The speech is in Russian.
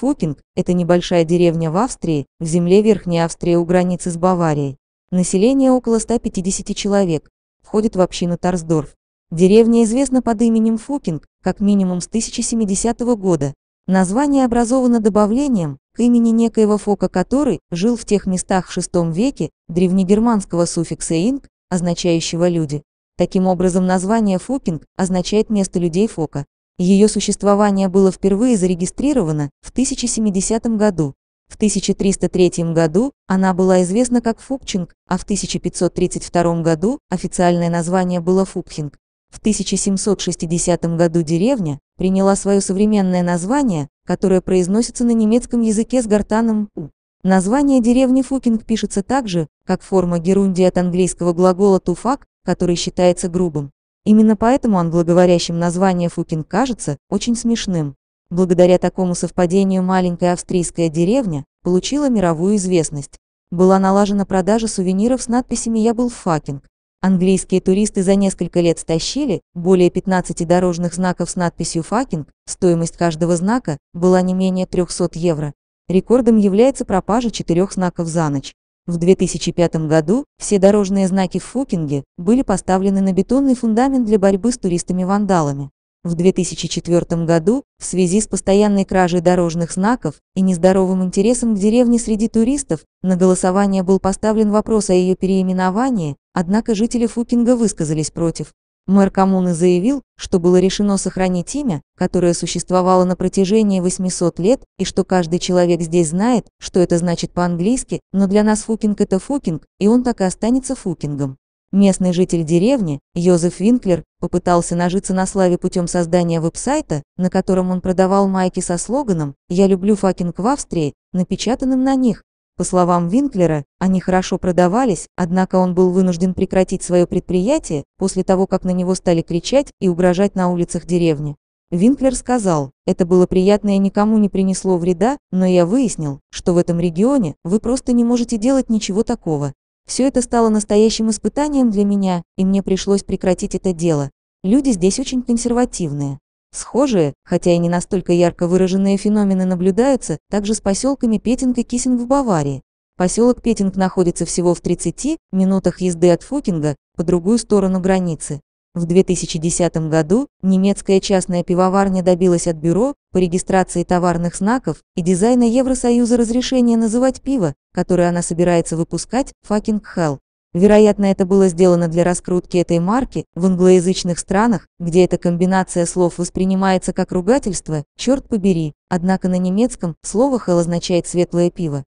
Фукинг — это небольшая деревня в Австрии, в земле Верхней Австрии у границы с Баварией. Население около 150 человек, входит в общину Тарсдорф. Деревня известна под именем Фукинг как минимум с 1070 года. Название образовано добавлением к имени некоего Фока, который жил в тех местах в VI веке, древнегерманского суффикса «инг», означающего «люди». Таким образом, название Фукинг означает «место людей Фока». Ее существование было впервые зарегистрировано в 1070 году. В 1303 году она была известна как Фупчинг, а в 1532 году официальное название было Фупхинг. В 1760 году деревня приняла свое современное название, которое произносится на немецком языке с гортаном «у». Название деревни Фукинг пишется так же, как форма герундия от английского глагола «туфак», который считается грубым. Именно поэтому англоговорящим название Фукин кажется очень смешным. Благодаря такому совпадению маленькая австрийская деревня получила мировую известность. Была налажена продажа сувениров с надписями «Я был в факинг». Английские туристы за несколько лет стащили более 15 дорожных знаков с надписью «факинг», стоимость каждого знака была не менее 300 евро. Рекордом является пропажа четырех знаков за ночь. В 2005 году все дорожные знаки в Фукинге были поставлены на бетонный фундамент для борьбы с туристами-вандалами. В 2004 году, в связи с постоянной кражей дорожных знаков и нездоровым интересом к деревне среди туристов, на голосование был поставлен вопрос о ее переименовании, однако жители Фукинга высказались против. Мэр коммуны заявил, что было решено сохранить имя, которое существовало на протяжении 800 лет, и что каждый человек здесь знает, что это значит по-английски, но для нас Фукинг – это Фукинг, и он так и останется Фукингом. Местный житель деревни, Йозеф Винклер, попытался нажиться на славе путем создания веб-сайта, на котором он продавал майки со слоганом «Я люблю факинг в Австрии», напечатанным на них, по словам Винклера, они хорошо продавались, однако он был вынужден прекратить свое предприятие после того, как на него стали кричать и угрожать на улицах деревни. Винклер сказал, это было приятно и никому не принесло вреда, но я выяснил, что в этом регионе вы просто не можете делать ничего такого. Все это стало настоящим испытанием для меня, и мне пришлось прекратить это дело. Люди здесь очень консервативные. Схожие, хотя и не настолько ярко выраженные феномены наблюдаются также с поселками Петинг и Кисинг в Баварии. Поселок Петинг находится всего в 30 минутах езды от Фукинга по другую сторону границы. В 2010 году немецкая частная пивоварня добилась от бюро по регистрации товарных знаков и дизайна Евросоюза разрешения называть пиво, которое она собирается выпускать, fucking hell. Вероятно, это было сделано для раскрутки этой марки в англоязычных странах, где эта комбинация слов воспринимается как ругательство, черт побери. Однако на немецком слово «хэл» означает «светлое пиво»,